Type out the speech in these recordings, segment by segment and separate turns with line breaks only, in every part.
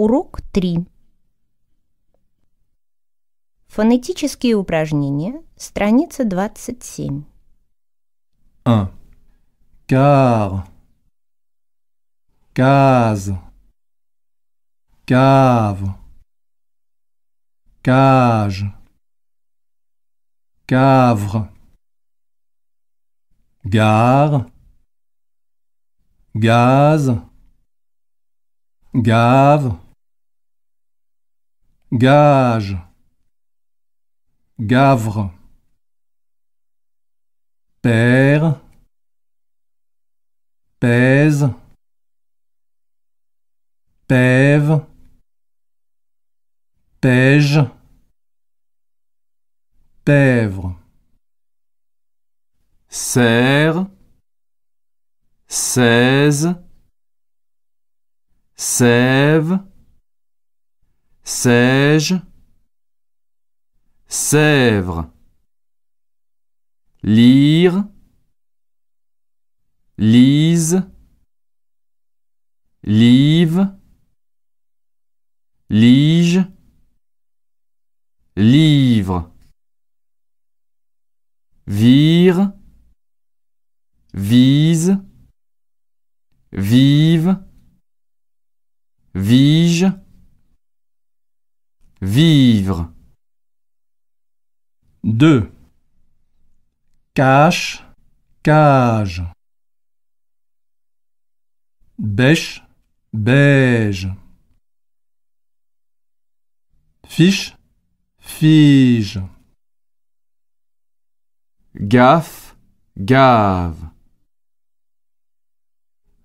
Урок 3. Фонетические упражнения, страница 27. 1. Car. Case. Cave. Cage. Cavre. Gare. Gaz. Gave. Gage, Gavre, Père, Pèse, Pève, Pège, Pèvre,
Serre, Seize, Sève, Sège, sèvre,
lire, lise, live, lige, livre, vire, vise, vive, vige,
Vivre. 2. Cache, cage. Bêche, beige. Fiche, fige.
Gaffe, gave.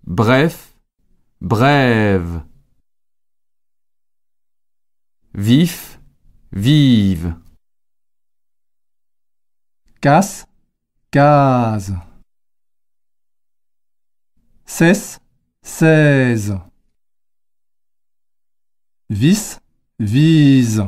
Bref, brève
vif, vive. Casse, case. Cesse, seize. Vice,
vise.